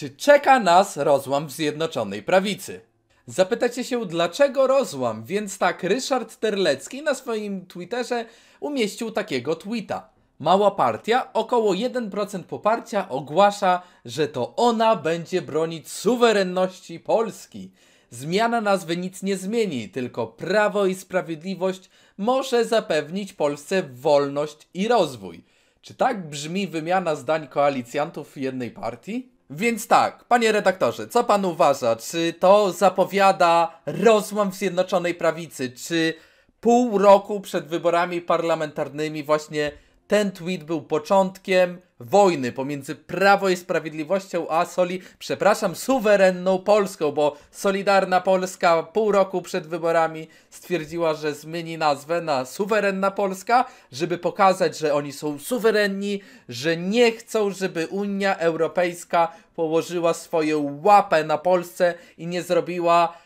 Czy czeka nas rozłam w Zjednoczonej Prawicy? Zapytacie się, dlaczego rozłam? Więc tak, Ryszard Terlecki na swoim Twitterze umieścił takiego tweeta. Mała partia, około 1% poparcia, ogłasza, że to ona będzie bronić suwerenności Polski. Zmiana nazwy nic nie zmieni, tylko prawo i sprawiedliwość może zapewnić Polsce wolność i rozwój. Czy tak brzmi wymiana zdań koalicjantów jednej partii? Więc tak, panie redaktorze, co pan uważa? Czy to zapowiada rozłam w Zjednoczonej Prawicy? Czy pół roku przed wyborami parlamentarnymi właśnie ten tweet był początkiem wojny pomiędzy Prawo i Sprawiedliwością a Soli, przepraszam, suwerenną Polską, bo Solidarna Polska pół roku przed wyborami stwierdziła, że zmieni nazwę na Suwerenna Polska, żeby pokazać, że oni są suwerenni, że nie chcą, żeby Unia Europejska położyła swoją łapę na Polsce i nie zrobiła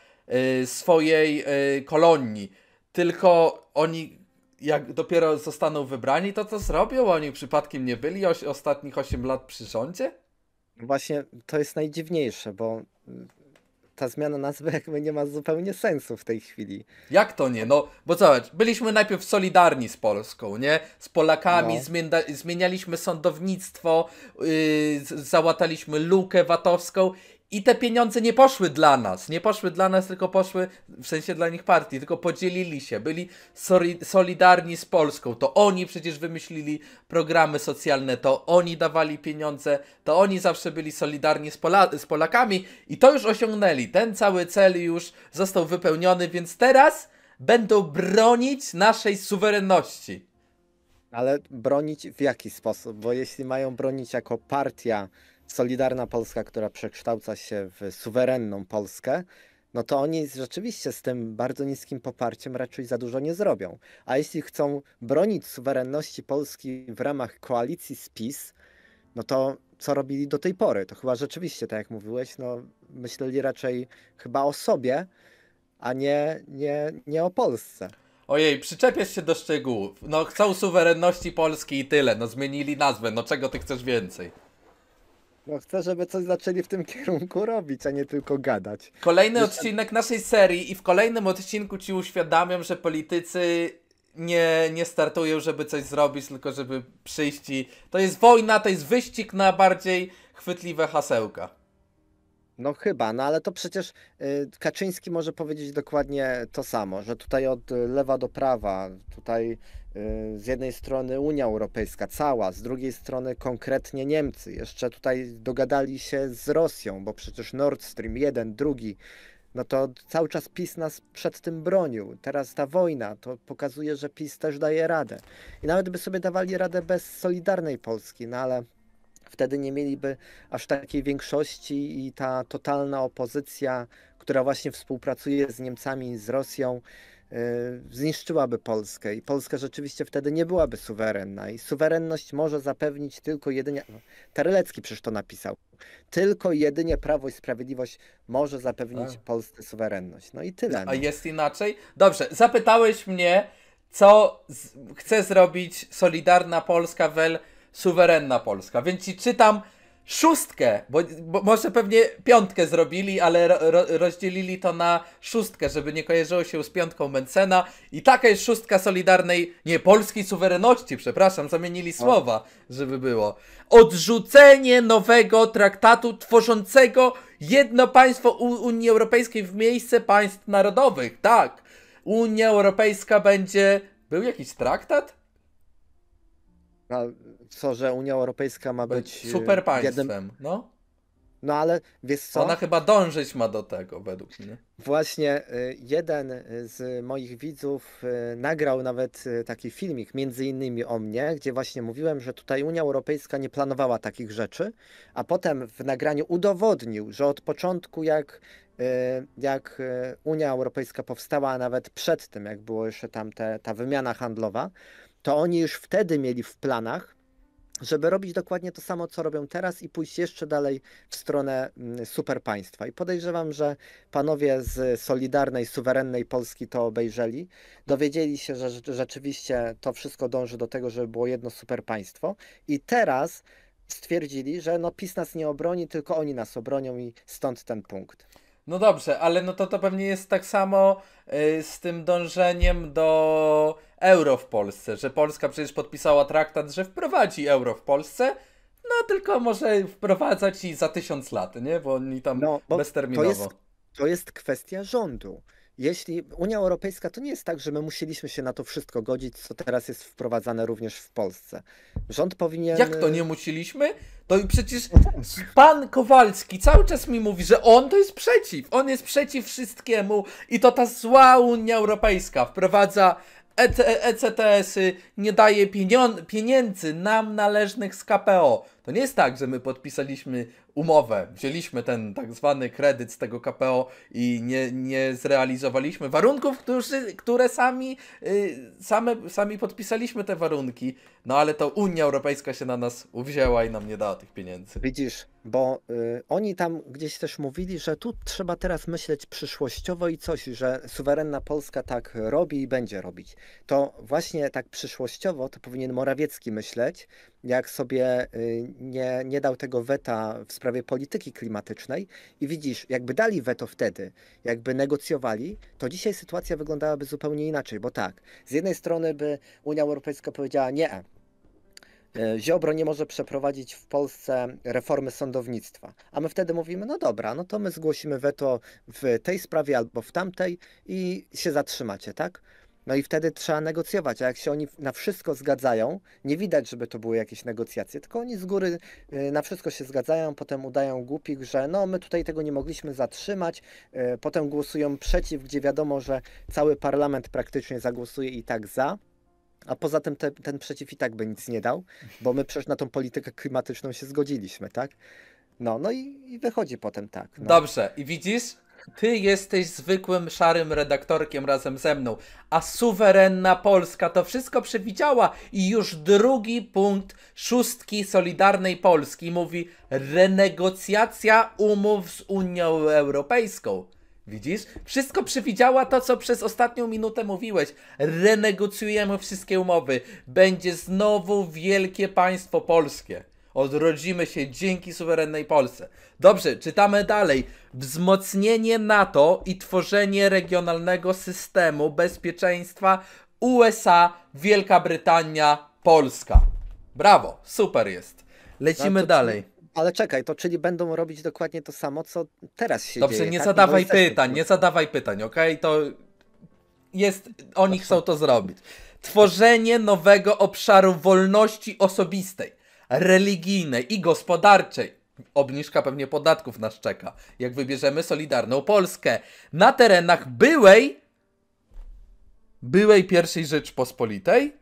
y, swojej y, kolonii. Tylko oni jak dopiero zostaną wybrani, to co zrobią? Oni przypadkiem nie byli oś, ostatnich 8 lat przy rządzie? Właśnie to jest najdziwniejsze, bo ta zmiana nazwy jakby nie ma zupełnie sensu w tej chwili. Jak to nie? No, bo zobacz, byliśmy najpierw solidarni z Polską, nie? Z Polakami, no. zmienialiśmy sądownictwo, yy, załataliśmy lukę VAT-owską i te pieniądze nie poszły dla nas, nie poszły dla nas, tylko poszły w sensie dla nich partii, tylko podzielili się, byli solidarni z Polską. To oni przecież wymyślili programy socjalne, to oni dawali pieniądze, to oni zawsze byli solidarni z, Pola z Polakami i to już osiągnęli. Ten cały cel już został wypełniony, więc teraz będą bronić naszej suwerenności. Ale bronić w jaki sposób? Bo jeśli mają bronić jako partia, Solidarna Polska, która przekształca się w suwerenną Polskę, no to oni rzeczywiście z tym bardzo niskim poparciem raczej za dużo nie zrobią. A jeśli chcą bronić suwerenności Polski w ramach koalicji z PiS, no to co robili do tej pory? To chyba rzeczywiście, tak jak mówiłeś, no myśleli raczej chyba o sobie, a nie, nie, nie o Polsce. Ojej, przyczepiasz się do szczegółów. No chcą suwerenności Polski i tyle. No zmienili nazwę, no czego ty chcesz więcej? No chcę, żeby coś zaczęli w tym kierunku robić, a nie tylko gadać. Kolejny Wiesz, odcinek naszej serii i w kolejnym odcinku ci uświadamiam, że politycy nie, nie startują, żeby coś zrobić, tylko żeby przyjść i... To jest wojna, to jest wyścig na bardziej chwytliwe hasełka. No chyba, no ale to przecież y, Kaczyński może powiedzieć dokładnie to samo, że tutaj od y, lewa do prawa, tutaj y, z jednej strony Unia Europejska cała, z drugiej strony konkretnie Niemcy. Jeszcze tutaj dogadali się z Rosją, bo przecież Nord Stream 1, drugi, no to cały czas PiS nas przed tym bronił. Teraz ta wojna to pokazuje, że PiS też daje radę. I nawet by sobie dawali radę bez Solidarnej Polski, no ale wtedy nie mieliby aż takiej większości i ta totalna opozycja, która właśnie współpracuje z Niemcami, z Rosją, y, zniszczyłaby Polskę i Polska rzeczywiście wtedy nie byłaby suwerenna i suwerenność może zapewnić tylko jedynie, no, Terelecki przecież to napisał, tylko jedynie Prawo i Sprawiedliwość może zapewnić A. Polsce suwerenność. No i tyle. No. A jest inaczej? Dobrze, zapytałeś mnie, co chce zrobić Solidarna Polska wel suwerenna Polska. Więc ci czytam szóstkę, bo, bo może pewnie piątkę zrobili, ale ro, rozdzielili to na szóstkę, żeby nie kojarzyło się z piątką Mencena. I taka jest szóstka Solidarnej, nie, polskiej suwerenności, przepraszam, zamienili słowa, żeby było. Odrzucenie nowego traktatu tworzącego jedno państwo Unii Europejskiej w miejsce państw narodowych, tak. Unia Europejska będzie... Był jakiś traktat? co, że Unia Europejska ma no być. E, super państwem, jednym... no? No ale wiesz co? Ona chyba dążyć ma do tego, według mnie. Właśnie e, jeden z moich widzów e, nagrał nawet taki filmik, między innymi o mnie, gdzie właśnie mówiłem, że tutaj Unia Europejska nie planowała takich rzeczy, a potem w nagraniu udowodnił, że od początku, jak, jak Unia Europejska powstała, a nawet przed tym, jak było jeszcze tam te, ta wymiana handlowa, to oni już wtedy mieli w planach, żeby robić dokładnie to samo, co robią teraz i pójść jeszcze dalej w stronę mm, superpaństwa. I podejrzewam, że panowie z Solidarnej, Suwerennej Polski to obejrzeli, dowiedzieli się, że rzeczywiście to wszystko dąży do tego, żeby było jedno superpaństwo i teraz stwierdzili, że no PiS nas nie obroni, tylko oni nas obronią i stąd ten punkt. No dobrze, ale no to to pewnie jest tak samo yy, z tym dążeniem do euro w Polsce, że Polska przecież podpisała traktat, że wprowadzi euro w Polsce, no tylko może wprowadzać i za tysiąc lat, nie? Bo oni tam no, bo bezterminowo. To jest, to jest kwestia rządu jeśli Unia Europejska to nie jest tak, że my musieliśmy się na to wszystko godzić, co teraz jest wprowadzane również w Polsce. Rząd powinien. Jak to nie musieliśmy? To i przecież pan Kowalski cały czas mi mówi, że on to jest przeciw. On jest przeciw wszystkiemu i to ta zła Unia Europejska wprowadza ECTS-y e nie daje pieniędzy nam należnych z KPO. To nie jest tak, że my podpisaliśmy umowę, wzięliśmy ten tak zwany kredyt z tego KPO i nie, nie zrealizowaliśmy warunków, którzy, które sami, y, same, sami podpisaliśmy te warunki, no ale to Unia Europejska się na nas uwzięła i nam nie dała tych pieniędzy. Widzisz, bo y, oni tam gdzieś też mówili, że tu trzeba teraz myśleć przyszłościowo i coś, że suwerenna Polska tak robi i będzie robić. To właśnie tak przyszłościowo to powinien Morawiecki myśleć, jak sobie y, nie, nie dał tego weta w sprawie polityki klimatycznej i widzisz, jakby dali weto wtedy, jakby negocjowali, to dzisiaj sytuacja wyglądałaby zupełnie inaczej, bo tak, z jednej strony by Unia Europejska powiedziała nie, e, Ziobro nie może przeprowadzić w Polsce reformy sądownictwa. A my wtedy mówimy, no dobra, no to my zgłosimy weto w tej sprawie albo w tamtej i się zatrzymacie, tak? No i wtedy trzeba negocjować, a jak się oni na wszystko zgadzają, nie widać, żeby to były jakieś negocjacje, tylko oni z góry y, na wszystko się zgadzają, potem udają głupik, że no my tutaj tego nie mogliśmy zatrzymać, y, potem głosują przeciw, gdzie wiadomo, że cały parlament praktycznie zagłosuje i tak za. A poza tym te, ten przeciw i tak by nic nie dał, bo my przecież na tą politykę klimatyczną się zgodziliśmy, tak? No, no i, i wychodzi potem tak. No. Dobrze, i widzisz, ty jesteś zwykłym szarym redaktorkiem razem ze mną, a suwerenna Polska to wszystko przewidziała i już drugi punkt szóstki Solidarnej Polski mówi renegocjacja umów z Unią Europejską. Widzisz? Wszystko przewidziała to, co przez ostatnią minutę mówiłeś. Renegocjujemy wszystkie umowy. Będzie znowu wielkie państwo polskie. Odrodzimy się dzięki suwerennej Polsce. Dobrze, czytamy dalej. Wzmocnienie NATO i tworzenie regionalnego systemu bezpieczeństwa USA, Wielka Brytania, Polska. Brawo, super jest. Lecimy no, dalej. ale czekaj, to czyli będą robić dokładnie to samo, co teraz się Dobrze, dzieje. Dobrze, nie tak? zadawaj pytań, nie zadawaj pytań, OK, To jest, oni chcą to zrobić. Tworzenie nowego obszaru wolności osobistej religijnej i gospodarczej Obniżka pewnie podatków nas czeka, jak wybierzemy Solidarną Polskę na terenach byłej, byłej pierwszej Rzeczpospolitej.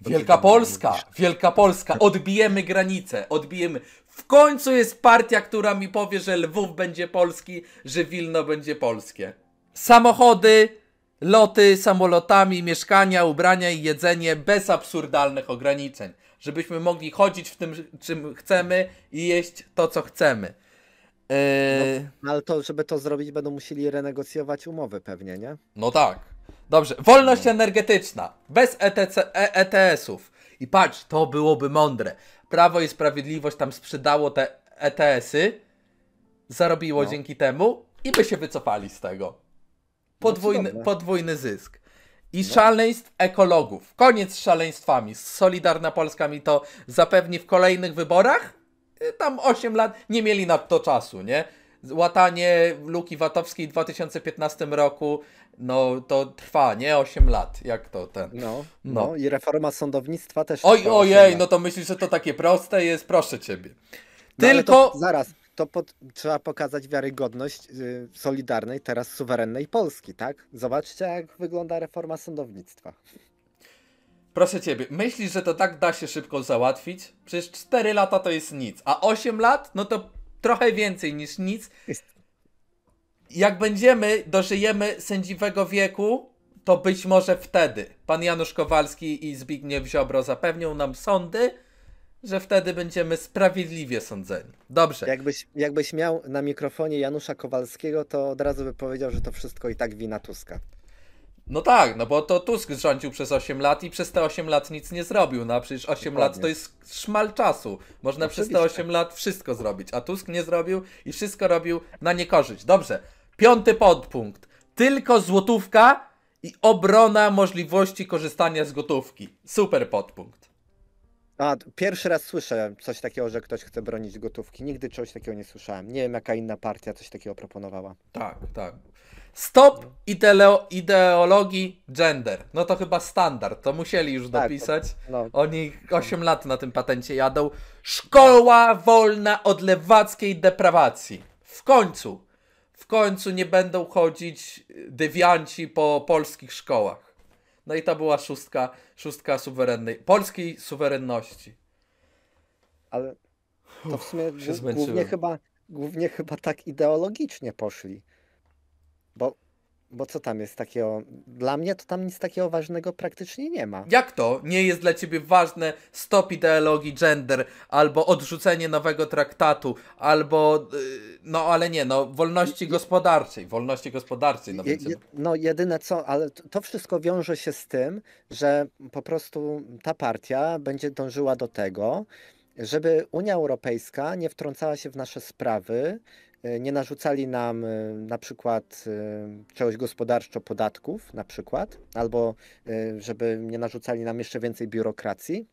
Wielka Polska, Wielka Polska, odbijemy granice, odbijemy. W końcu jest partia, która mi powie, że Lwów będzie polski, że Wilno będzie polskie. Samochody, Loty samolotami, mieszkania, ubrania i jedzenie bez absurdalnych ograniczeń. Żebyśmy mogli chodzić w tym, czym chcemy i jeść to, co chcemy. Yy... No, ale to, żeby to zrobić, będą musieli renegocjować umowy pewnie, nie? No tak. Dobrze. Wolność no. energetyczna. Bez e ETS-ów. E I patrz, to byłoby mądre. Prawo i Sprawiedliwość tam sprzedało te ETS-y. Zarobiło no. dzięki temu i by się wycofali z tego. No podwójny, no podwójny zysk. I no. szaleństw ekologów. Koniec z szaleństwami. Solidarna Polska mi to zapewni w kolejnych wyborach. Y, tam 8 lat nie mieli na to czasu, nie? Łatanie luki VAT-owskiej w 2015 roku, no to trwa, nie? 8 lat. Jak to ten. No, no. no i reforma sądownictwa też. Oj, ojej, no to myślisz, że to takie proste jest? Proszę ciebie. No, Tylko. zaraz, to pod, trzeba pokazać wiarygodność y, solidarnej, teraz suwerennej Polski, tak? Zobaczcie, jak wygląda reforma sądownictwa. Proszę ciebie, myślisz, że to tak da się szybko załatwić? Przecież 4 lata to jest nic, a 8 lat no to trochę więcej niż nic. Jak będziemy, dożyjemy sędziwego wieku, to być może wtedy pan Janusz Kowalski i Zbigniew Ziobro zapewnią nam sądy, że wtedy będziemy sprawiedliwie sądzeni. Dobrze. Jakbyś, jakbyś miał na mikrofonie Janusza Kowalskiego, to od razu by powiedział, że to wszystko i tak wina Tuska. No tak, no bo to Tusk rządził przez 8 lat i przez te 8 lat nic nie zrobił. No a przecież 8 Dokładnie. lat to jest szmal czasu. Można Oczywiście. przez te 8 lat wszystko zrobić, a Tusk nie zrobił i wszystko robił na niekorzyść. Dobrze. Piąty podpunkt. Tylko złotówka i obrona możliwości korzystania z gotówki. Super podpunkt. A, pierwszy raz słyszę coś takiego, że ktoś chce bronić gotówki. Nigdy czegoś takiego nie słyszałem. Nie wiem, jaka inna partia coś takiego proponowała. Tak, tak. Stop ideologii gender. No to chyba standard. To musieli już tak, dopisać. No. Oni 8 lat na tym patencie jadą. Szkoła wolna od lewackiej deprawacji. W końcu. W końcu nie będą chodzić dywianci po polskich szkołach. No i to była szóstka, szóstka suwerennej, polskiej suwerenności. Ale to w sumie Uf, głównie, chyba, głównie chyba tak ideologicznie poszli. Bo bo co tam jest takiego? Dla mnie to tam nic takiego ważnego praktycznie nie ma. Jak to? Nie jest dla ciebie ważne stop ideologii gender, albo odrzucenie nowego traktatu, albo y, no ale nie, no wolności gospodarczej, wolności gospodarczej. No, je, je, no jedyne co, ale to wszystko wiąże się z tym, że po prostu ta partia będzie dążyła do tego, żeby Unia Europejska nie wtrącała się w nasze sprawy, E, nie narzucali nam e, na przykład e, czegoś gospodarczo podatków, na przykład, albo żeby nie narzucali nam jeszcze więcej biurokracji.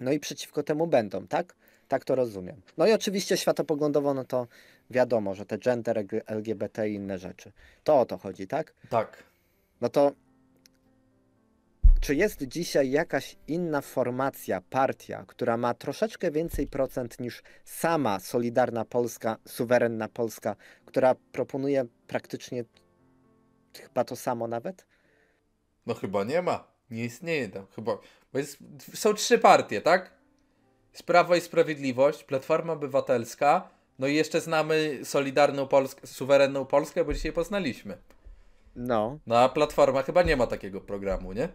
No i przeciwko temu będą, tak? Tak to rozumiem. No i oczywiście światopoglądowo, no to wiadomo, że te gender, LGBT i inne rzeczy. To o to chodzi, tak? Tak. No to czy jest dzisiaj jakaś inna formacja, partia, która ma troszeczkę więcej procent niż sama Solidarna Polska, suwerenna Polska, która proponuje praktycznie chyba to samo nawet? No chyba nie ma. Nie istnieje tam chyba. Jest, są trzy partie, tak? Sprawa i Sprawiedliwość, Platforma Obywatelska, no i jeszcze znamy Solidarną Polskę, Suwerenną Polskę, bo dzisiaj poznaliśmy. No. No a Platforma chyba nie ma takiego programu, nie?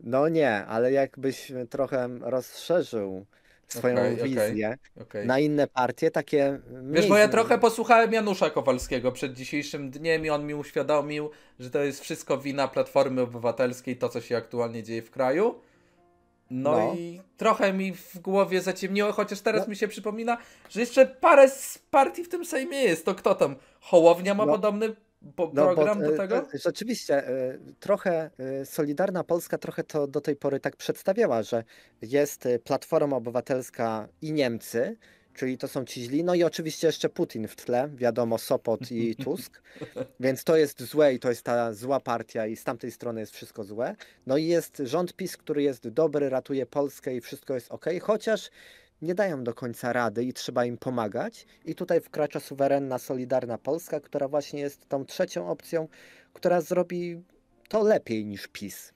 No nie, ale jakbyś trochę rozszerzył swoją okay, wizję okay. na inne partie, takie... Wiesz, bo ja trochę posłuchałem Janusza Kowalskiego przed dzisiejszym dniem i on mi uświadomił, że to jest wszystko wina Platformy Obywatelskiej, to co się aktualnie dzieje w kraju. No, no. i trochę mi w głowie zaciemniło, chociaż teraz no. mi się przypomina, że jeszcze parę z partii w tym Sejmie jest. To kto tam? Hołownia ma no. podobny no, bo no, program bo, do e, tego? E, rzeczywiście, e, trochę Solidarna Polska trochę to do tej pory tak przedstawiała, że jest Platforma Obywatelska i Niemcy, czyli to są ci źli, no i oczywiście jeszcze Putin w tle, wiadomo, Sopot i Tusk, więc to jest złe i to jest ta zła partia i z tamtej strony jest wszystko złe. No i jest rząd PiS, który jest dobry, ratuje Polskę i wszystko jest ok, chociaż nie dają do końca rady i trzeba im pomagać. I tutaj wkracza suwerenna, solidarna Polska, która właśnie jest tą trzecią opcją, która zrobi to lepiej niż PiS.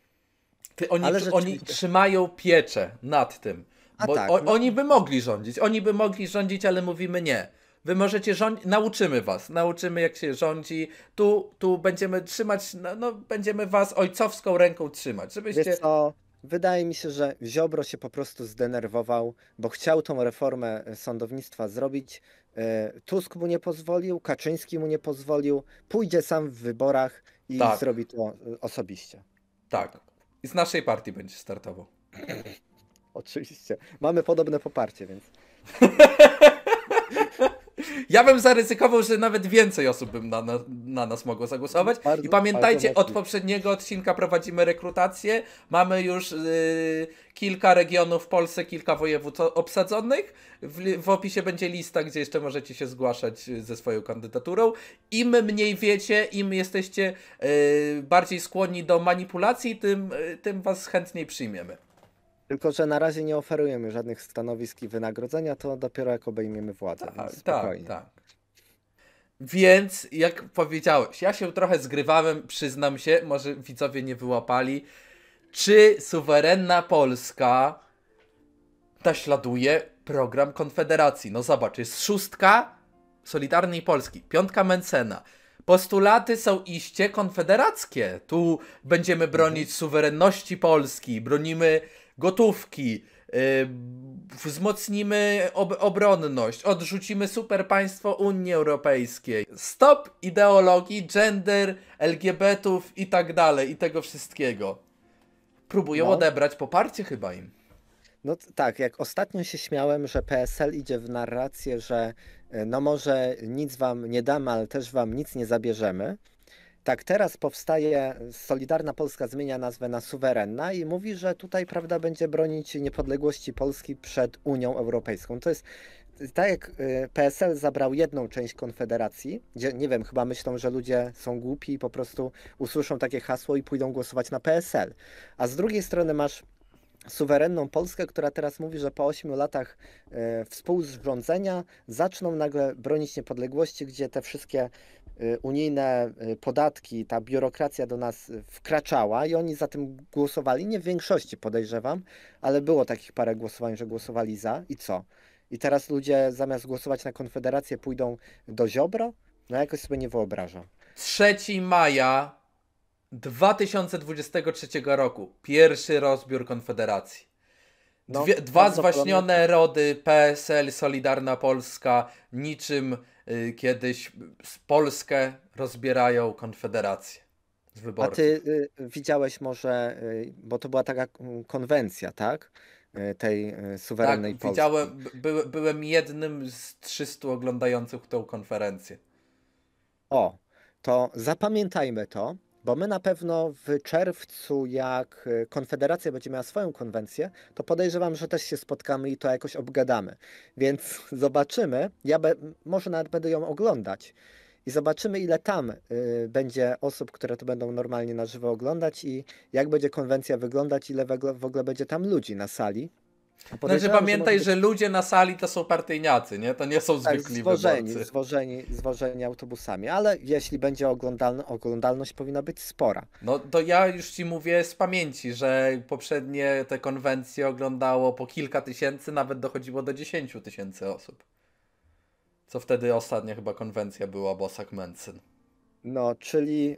Ty, oni, Ale oni trzymają pieczę nad tym. Bo tak, o, no. Oni by mogli rządzić, oni by mogli rządzić, ale mówimy nie. Wy możecie rządzić, nauczymy was, nauczymy jak się rządzi, tu, tu będziemy trzymać, no, no będziemy was ojcowską ręką trzymać, żebyście... Wiesz co, Wydaje mi się, że Ziobro się po prostu zdenerwował, bo chciał tą reformę e, sądownictwa zrobić. E, Tusk mu nie pozwolił, Kaczyński mu nie pozwolił. Pójdzie sam w wyborach i tak. zrobi to e, osobiście. Tak. I z naszej partii będzie startował. Oczywiście. Mamy podobne poparcie, więc. Ja bym zaryzykował, że nawet więcej osób bym na, na, na nas mogło zagłosować. Bardzo, I pamiętajcie, od poprzedniego odcinka prowadzimy rekrutację. Mamy już yy, kilka regionów w Polsce, kilka województw obsadzonych. W, w, opisie będzie lista, gdzie jeszcze możecie się zgłaszać y, ze swoją kandydaturą. Im mniej wiecie, im jesteście yy, bardziej skłonni do manipulacji, tym, yy, tym was chętniej przyjmiemy. Tylko, że na razie nie oferujemy żadnych stanowisk i wynagrodzenia, to dopiero jak obejmiemy władzę. Tak, tak, tak. Więc, jak powiedziałeś, ja się trochę zgrywałem, przyznam się, może widzowie nie wyłapali. Czy suwerenna Polska naśladuje program Konfederacji? No zobacz, jest szóstka Solidarnej Polski, piątka Mencena. Postulaty są iście konfederackie. Tu będziemy bronić mhm. suwerenności Polski, bronimy gotówki, y, wzmocnimy ob obronność, odrzucimy super państwo Unii Europejskiej. Stop ideologii, gender, LGBTów i tak dalej, i tego wszystkiego. Próbują no. odebrać poparcie chyba im. No tak, jak ostatnio się śmiałem, że PSL idzie w narrację, że y, no może nic wam nie damy, ale też wam nic nie zabierzemy. Tak, teraz powstaje Solidarna Polska zmienia nazwę na suwerenna i mówi, że tutaj prawda będzie bronić niepodległości Polski przed Unią Europejską. To jest tak jak y, PSL zabrał jedną część Konfederacji, gdzie nie wiem, chyba myślą, że ludzie są głupi i po prostu usłyszą takie hasło i pójdą głosować na PSL. A z drugiej strony masz suwerenną Polskę, która teraz mówi, że po 8 latach y, współrządzenia zaczną nagle bronić niepodległości, gdzie te wszystkie Y, unijne y, podatki, ta biurokracja do nas wkraczała i oni za tym głosowali. Nie w większości podejrzewam, ale było takich parę głosowań, że głosowali za i co? I teraz ludzie zamiast głosować na Konfederację pójdą do Ziobro? No jakoś sobie nie wyobrażam. 3 maja 2023 roku. Pierwszy rozbiór Konfederacji. No, Dwie, no, dwa zwaśnione rody PSL, Solidarna Polska, niczym Y, kiedyś Polskę rozbierają konfederację z A ty y, widziałeś może, y, bo to była taka mm, konwencja, tak? tej suwerennej tak, Polski. widziałem, by, byłem jednym z 300 oglądających tą konferencję. O, to zapamiętajmy to. Bo my na pewno w czerwcu, jak y, Konfederacja będzie miała swoją konwencję, to podejrzewam, że też się spotkamy i to jakoś obgadamy. Więc zobaczymy. Ja be, może nawet będę ją oglądać i zobaczymy, ile tam y, będzie osób, które to będą normalnie na żywo oglądać i jak będzie konwencja wyglądać, ile w ogóle będzie tam ludzi na sali. Znaczy pamiętaj, że, że ludzie na sali to są partyjniacy, nie? To nie są tak, zwykli zwożeni, wyborcy. Zwożeni, zwożeni autobusami, ale jeśli będzie oglądalność, oglądalność powinna być spora. No to ja już ci mówię z pamięci, że poprzednie te konwencje oglądało po kilka tysięcy, nawet dochodziło do dziesięciu tysięcy osób. Co wtedy ostatnia chyba konwencja była Bosak Mencyn. No, czyli... Yy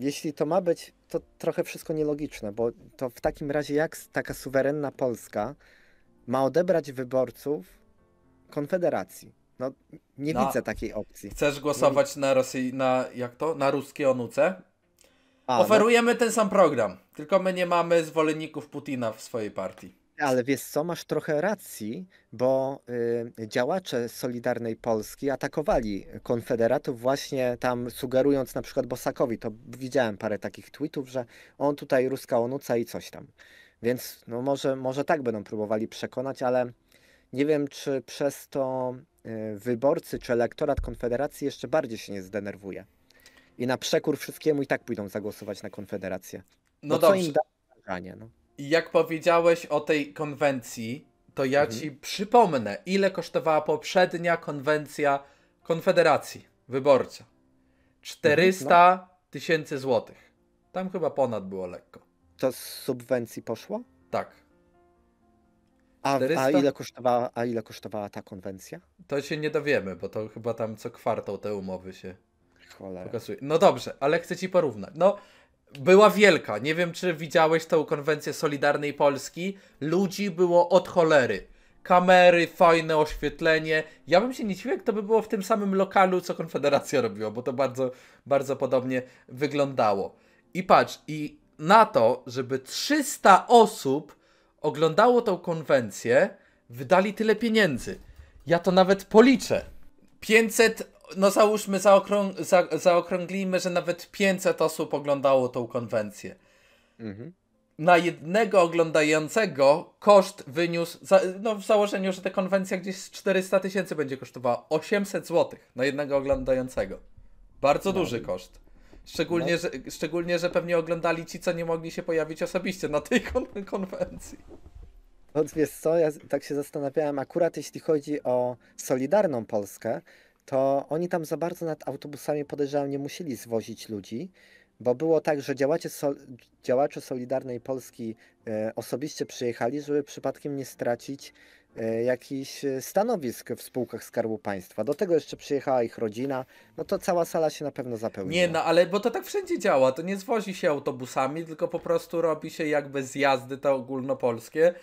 jeśli to ma być to trochę wszystko nielogiczne, bo to w takim razie jak taka suwerenna Polska ma odebrać wyborców Konfederacji? No, nie na, widzę takiej opcji. Chcesz głosować na Rosji, na jak to? Na ruskie onuce? A, no. Oferujemy no. ten sam program, tylko my nie mamy zwolenników Putina w swojej partii. Ale wiesz co, masz trochę racji, bo y, działacze Solidarnej Polski atakowali konfederatów właśnie tam sugerując na przykład Bosakowi, to widziałem parę takich tweetów, że on tutaj ruska onuca i coś tam. Więc no może, może tak będą próbowali przekonać, ale nie wiem czy przez to y, wyborcy czy elektorat Konfederacji jeszcze bardziej się nie zdenerwuje. I na przekór wszystkiemu i tak pójdą zagłosować na Konfederację. No dobrze. Co im da, no jak powiedziałeś o tej konwencji, to ja mhm. ci przypomnę, ile kosztowała poprzednia konwencja Konfederacji Wyborcza. 400 mhm, no. tysięcy złotych. Tam chyba ponad było lekko. To z subwencji poszło? Tak. A, a, ile kosztowała, a ile kosztowała ta konwencja? To się nie dowiemy, bo to chyba tam co kwartał te umowy się Cholera. pokazuje. No dobrze, ale chcę ci porównać. No, była wielka. Nie wiem, czy widziałeś tą konwencję Solidarnej Polski. Ludzi było od cholery. Kamery, fajne oświetlenie. Ja bym się nie dziwił, jak to by było w tym samym lokalu, co Konfederacja robiła, bo to bardzo, bardzo podobnie wyglądało. I patrz, i na to, żeby 300 osób oglądało tą konwencję, wydali tyle pieniędzy. Ja to nawet policzę. 500 no załóżmy, zaokrą- za- zaokrąglimy, że nawet 500 osób oglądało tą konwencję. Mhm. Na jednego oglądającego koszt wyniósł, za- no w założeniu, że ta konwencja gdzieś z 400 tysięcy będzie kosztowała 800 zł na jednego oglądającego. Bardzo no. duży koszt. Szczególnie, no. że, szczególnie, że pewnie oglądali ci, co nie mogli się pojawić osobiście na tej kon- konwencji. No wiesz co, ja tak się zastanawiałem, akurat jeśli chodzi o Solidarną Polskę, to oni tam za bardzo nad autobusami podejrzewam nie musieli zwozić ludzi, bo było tak, że działacze, sol, działacze Solidarnej Polski e, osobiście przyjechali, żeby przypadkiem nie stracić e, jakichś e, stanowisk w spółkach Skarbu Państwa. Do tego jeszcze przyjechała ich rodzina, no to cała sala się na pewno zapełniła. Nie, no ale bo to tak wszędzie działa, to nie zwozi się autobusami, tylko po prostu robi się jakby zjazdy te ogólnopolskie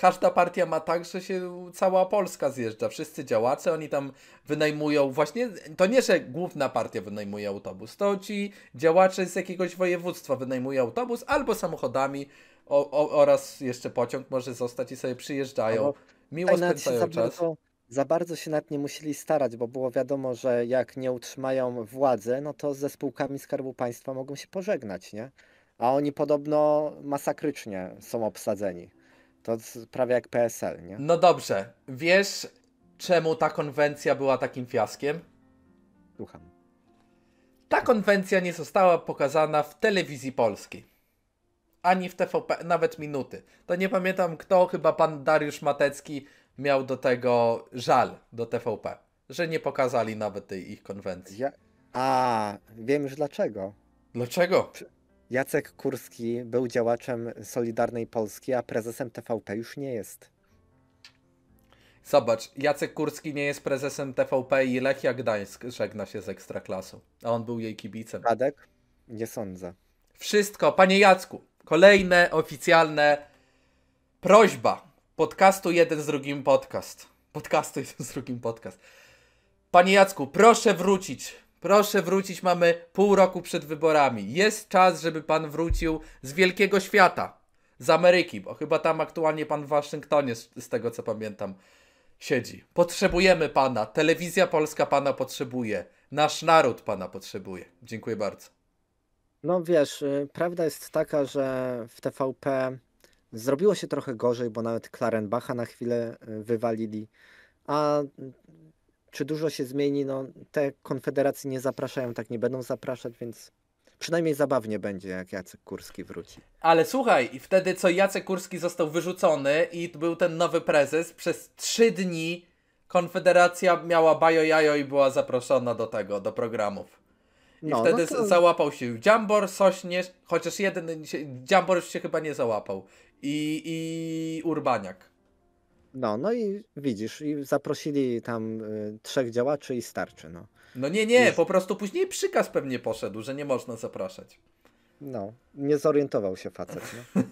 każda partia ma tak, że się cała Polska zjeżdża, wszyscy działacze, oni tam wynajmują właśnie, to nie, że główna partia wynajmuje autobus, to ci działacze z jakiegoś województwa wynajmują autobus albo samochodami o, o, oraz jeszcze pociąg może zostać i sobie przyjeżdżają, albo miło spędzają czas. Bardzo, za bardzo się nad nie musieli starać, bo było wiadomo, że jak nie utrzymają władzy, no to ze spółkami Skarbu Państwa mogą się pożegnać, nie? A oni podobno masakrycznie są obsadzeni. No, to prawie jak PSL, nie? No dobrze. Wiesz, czemu ta konwencja była takim fiaskiem? Słucham. Ta konwencja nie została pokazana w telewizji polskiej. Ani w TVP, nawet minuty. To nie pamiętam kto, chyba pan Dariusz Matecki miał do tego żal do TVP, że nie pokazali nawet tej ich konwencji. Ja... A, wiem już dlaczego. Dlaczego? Prze Jacek Kurski był działaczem Solidarnej Polski, a prezesem TVP już nie jest. Zobacz, Jacek Kurski nie jest prezesem TVP i Lechia Gdańsk żegna się z Ekstraklasą, a on był jej kibicem. Radek? Nie sądzę. Wszystko, panie Jacku, kolejne oficjalne prośba podcastu jeden z drugim podcast. Podcastu jeden z drugim podcast. Panie Jacku, proszę wrócić Proszę wrócić, mamy pół roku przed wyborami. Jest czas, żeby pan wrócił z wielkiego świata, z Ameryki, bo chyba tam aktualnie pan w Waszyngtonie, z, tego co pamiętam, siedzi. Potrzebujemy pana, telewizja polska pana potrzebuje, nasz naród pana potrzebuje. Dziękuję bardzo. No wiesz, y, prawda jest taka, że w TVP zrobiło się trochę gorzej, bo nawet Klarenbacha na chwilę y, wywalili, a czy dużo się zmieni? No, te konfederacje nie zapraszają, tak nie będą zapraszać, więc przynajmniej zabawnie będzie, jak Jacek Kurski wróci. Ale słuchaj, i wtedy co Jacek Kurski został wyrzucony i był ten nowy prezes, przez trzy dni Konfederacja miała bajo jajo i była zaproszona do tego, do programów. I no, no wtedy no to... załapał się Dziambor, Sośnierz, chociaż jeden, Dziambor już się chyba nie załapał. I, i Urbaniak. No, no i widzisz, i zaprosili tam y, trzech działaczy i starczy, no. No nie, nie, Już... po prostu później przykaz pewnie poszedł, że nie można zapraszać. No, nie zorientował się facet, no.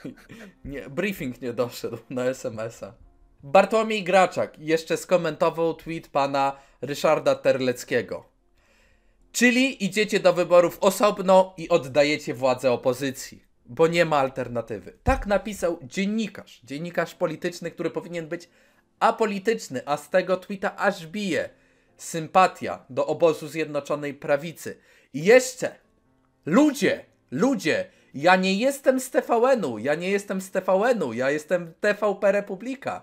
nie, briefing nie doszedł na SMS-a. Bartłomiej Graczak jeszcze skomentował tweet pana Ryszarda Terleckiego. Czyli idziecie do wyborów osobno i oddajecie władzę opozycji bo nie ma alternatywy. Tak napisał dziennikarz, dziennikarz polityczny, który powinien być apolityczny, a z tego tweeta aż bije sympatia do obozu Zjednoczonej Prawicy. I jeszcze, ludzie, ludzie, ja nie jestem z TVN-u, ja nie jestem z TVN-u, ja jestem TVP Republika.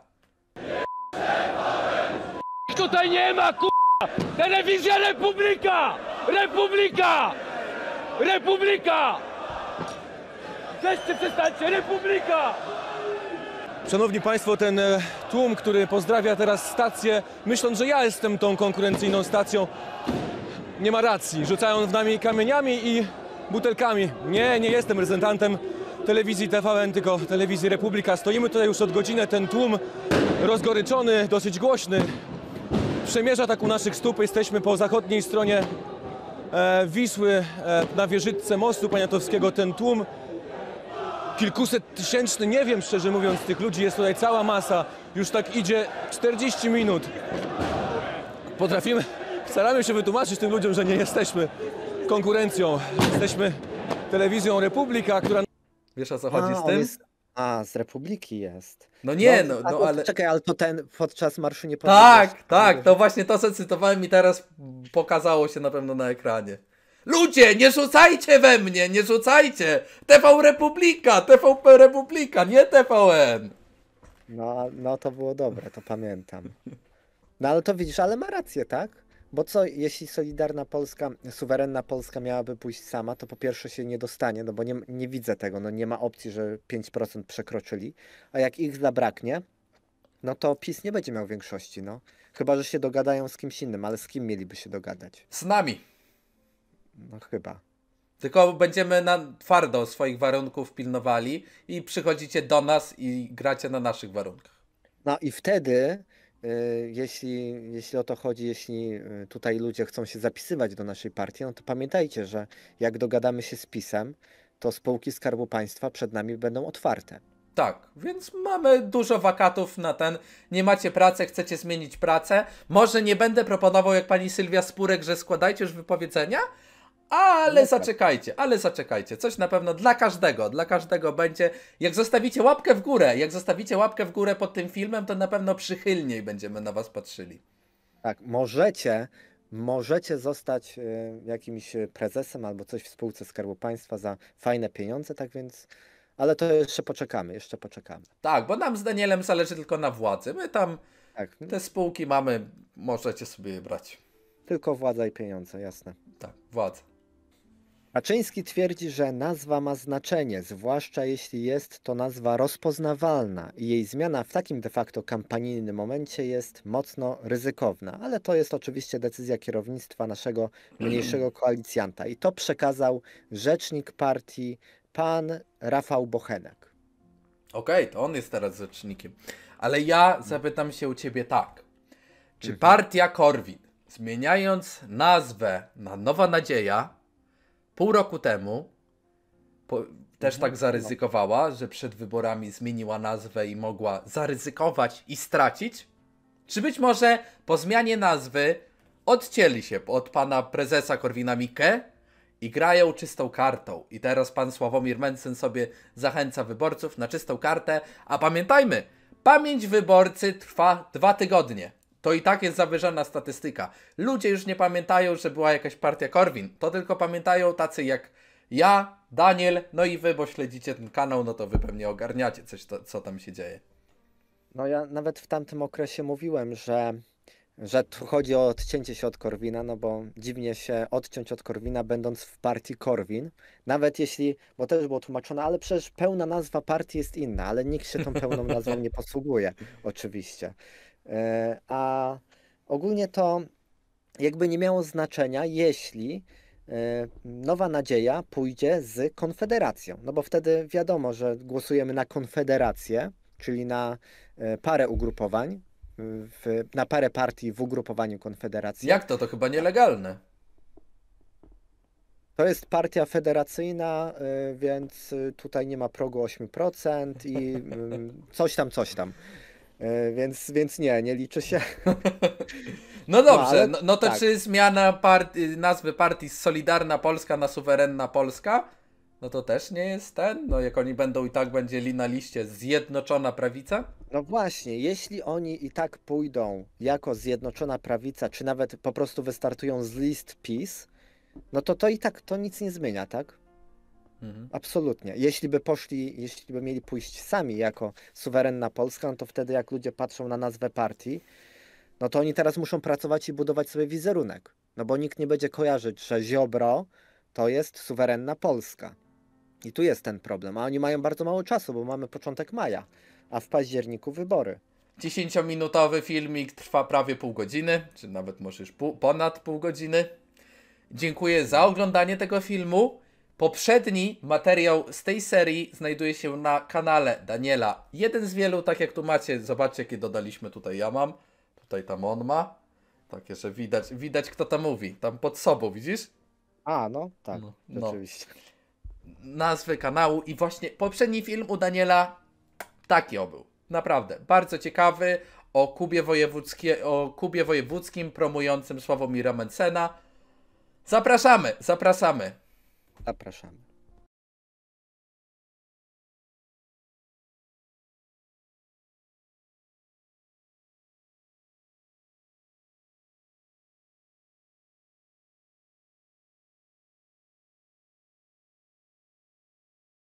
Tutaj nie ma, k***a! Telewizja Republika! Republika! Republika! Wreszcie przestańcie! Republika! Szanowni Państwo, ten e, tłum, który pozdrawia teraz stację, myśląc, że ja jestem tą konkurencyjną stacją, nie ma racji. Rzucają w nami kamieniami i butelkami. Nie, nie jestem reprezentantem telewizji TVN, tylko telewizji Republika. Stoimy tutaj już od godziny, ten tłum rozgoryczony, dosyć głośny. Przemierza tak u naszych stóp, jesteśmy po zachodniej stronie e, Wisły, e, na wieżyczce mostu Paniatowskiego. Ten tłum kilkuset tysięczny, nie wiem szczerze mówiąc, tych ludzi jest tutaj cała masa. Już tak idzie 40 minut. Potrafimy, staramy się wytłumaczyć tym ludziom, że nie jesteśmy konkurencją. Jesteśmy telewizją Republika, która... Wiesz o co chodzi A, z tym? jest- A, z Republiki jest. No nie, no, no ale... Czekaj, ale to ten podczas Marszu Niepodległości. Tak, tak, to właśnie to, co cytowałem mi teraz pokazało się na pewno na ekranie. Ludzie, nie rzucajcie we mnie, nie rzucajcie! TV Republika, TVP Republika, nie TVN! No, no to było dobre, to pamiętam. No ale to widzisz, ale ma rację, tak? Bo co, jeśli Solidarna Polska, suwerenna Polska miałaby pójść sama, to po pierwsze się nie dostanie, no bo nie, nie widzę tego, no nie ma opcji, że 5% przekroczyli, a jak ich zabraknie, no to PiS nie będzie miał większości, no. Chyba, że się dogadają z kimś innym, ale z kim mieliby się dogadać? Z nami. No chyba. Tylko będziemy na twardo swoich warunków pilnowali i przychodzicie do nas i gracie na naszych warunkach. No i wtedy, y, jeśli, jeśli o to chodzi, jeśli y, tutaj ludzie chcą się zapisywać do naszej partii, no to pamiętajcie, że jak dogadamy się z PiSem, to spółki Skarbu Państwa przed nami będą otwarte. Tak, więc mamy dużo wakatów na ten. Nie macie pracy, chcecie zmienić pracę. Może nie będę proponował jak pani Sylwia Spurek, że składajcie już wypowiedzenia, ale zaczekajcie, ale zaczekajcie. Coś na pewno dla każdego, dla każdego będzie. Jak zostawicie łapkę w górę, jak zostawicie łapkę w górę pod tym filmem, to na pewno przychylniej będziemy na was patrzyli. Tak, możecie, możecie zostać e, jakimś prezesem albo coś w spółce Skarbu Państwa za fajne pieniądze, tak więc ale to jeszcze poczekamy, jeszcze poczekamy. Tak, bo nam z Danielem zależy tylko na władzy. My tam tak. te spółki mamy, możecie sobie je brać. Tylko władza i pieniądze, jasne. Tak, władza. Kaczyński twierdzi, że nazwa ma znaczenie, zwłaszcza jeśli jest to nazwa rozpoznawalna i jej zmiana w takim de facto kampanijnym momencie jest mocno ryzykowna, ale to jest oczywiście decyzja kierownictwa naszego mniejszego koalicjanta i to przekazał rzecznik partii pan Rafał Bochenek. Okej, okay, to on jest teraz rzecznikiem. Ale ja zapytam się u ciebie tak. Czy mhm. partia Korwin, zmieniając nazwę na Nowa Nadzieja, pół roku temu po, też tak mhm. zaryzykowała, że przed wyborami zmieniła nazwę i mogła zaryzykować i stracić? Czy być może po zmianie nazwy odcięli się od pana prezesa Korwina-Mikke i grają czystą kartą? I teraz pan Sławomir Mencen sobie zachęca wyborców na czystą kartę, a pamiętajmy, pamięć wyborcy trwa dwa tygodnie to i tak jest zawyżona statystyka. Ludzie już nie pamiętają, że była jakaś partia Korwin. To tylko pamiętają tacy jak ja, Daniel, no i wy, bo śledzicie ten kanał, no to wy pewnie ogarniacie coś, to, co tam się dzieje. No ja nawet w tamtym okresie mówiłem, że, że tu chodzi o odcięcie się od Korwina, no bo dziwnie się odciąć od Korwina, będąc w partii Korwin. Nawet jeśli, bo też było tłumaczone, ale przecież pełna nazwa partii jest inna, ale nikt się tą pełną nazwą nie posługuje, oczywiście. E, a ogólnie to jakby nie miało znaczenia, jeśli e, Nowa Nadzieja pójdzie z Konfederacją, no bo wtedy wiadomo, że głosujemy na Konfederację, czyli na e, parę ugrupowań, w, na parę partii w ugrupowaniu Konfederacji. Jak to? To chyba nielegalne. To jest partia federacyjna, więc tutaj nie ma progu 8% i coś tam, coś tam. E, więc, więc nie, nie liczy się. No dobrze, no, ale... no, no to tak. czy zmiana nazwy partii z Solidarna Polska na Suwerenna Polska? No to też nie jest ten? No jak oni będą i tak będzieli na liście Zjednoczona Prawica? No właśnie, jeśli oni i tak pójdą jako Zjednoczona Prawica, czy nawet po prostu wystartują z list PiS, no to to i tak to nic nie zmienia, tak? Mhm. Absolutnie. Jeśli by poszli, jeśli by mieli pójść sami jako suwerenna Polska, no to wtedy jak ludzie patrzą na nazwę partii, no to oni teraz muszą pracować i budować sobie wizerunek. No bo nikt nie będzie kojarzyć, że Ziobro to jest suwerenna Polska. I tu jest ten problem. A oni mają bardzo mało czasu, bo mamy początek maja, a w październiku wybory. 10-minutowy filmik trwa prawie pół godziny, czy nawet może już ponad pół godziny. Dziękuję za oglądanie tego filmu. Poprzedni materiał z tej serii znajduje się na kanale Daniela. Jeden z wielu, tak jak tu macie, zobaczcie jakie dodaliśmy tutaj ja mam, tutaj tam on ma. Takie, że widać, widać kto tam mówi, tam pod sobą, widzisz? A, no tak, no, oczywiście. No. Nazwy kanału i właśnie poprzedni film u Daniela taki obył. Naprawdę, bardzo ciekawy o Kubie, Wojewódzkie, o Kubie Wojewódzkim promującym Sławomira Mencena. Zapraszamy, zapraszamy. Запрашamy.